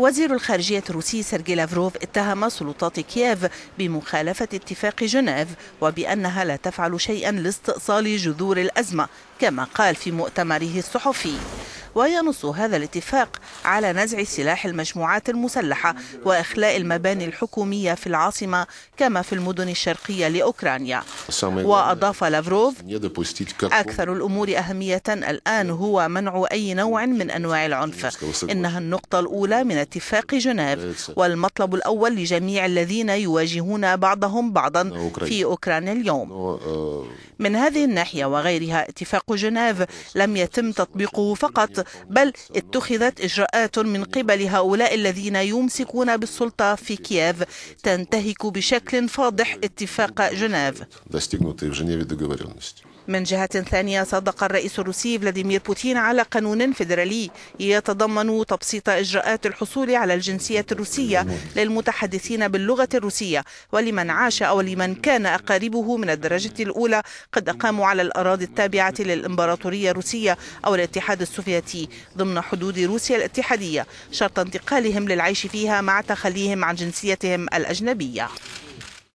وزير الخارجية الروسي سيرجي لافروف اتهم سلطات كييف بمخالفة اتفاق جنيف وبأنها لا تفعل شيئا لاستئصال جذور الأزمة كما قال في مؤتمره الصحفي وينص هذا الاتفاق على نزع سلاح المجموعات المسلحة وإخلاء المباني الحكومية في العاصمة كما في المدن الشرقية لأوكرانيا وأضاف لافروف أكثر الأمور أهمية الآن هو منع أي نوع من أنواع العنف إنها النقطة الأولى من اتفاق جنيف والمطلب الأول لجميع الذين يواجهون بعضهم بعضا في أوكرانيا اليوم من هذه الناحية وغيرها اتفاق جنيف لم يتم تطبيقه فقط بل اتخذت إجراءات من قبل هؤلاء الذين يمسكون بالسلطة في كييف تنتهك بشكل فاضح اتفاق جنيف من جهة ثانية صدق الرئيس الروسي فلاديمير بوتين على قانون فيدرالي يتضمن تبسيط إجراءات الحصول على الجنسية الروسية للمتحدثين باللغة الروسية ولمن عاش أو لمن كان أقاربه من الدرجة الأولى قد أقاموا على الأراضي التابعة للإمبراطورية الروسية أو الاتحاد السوفيتي التي ضمن حدود روسيا الاتحادية شرط انتقالهم للعيش فيها مع تخليهم عن جنسيتهم الأجنبية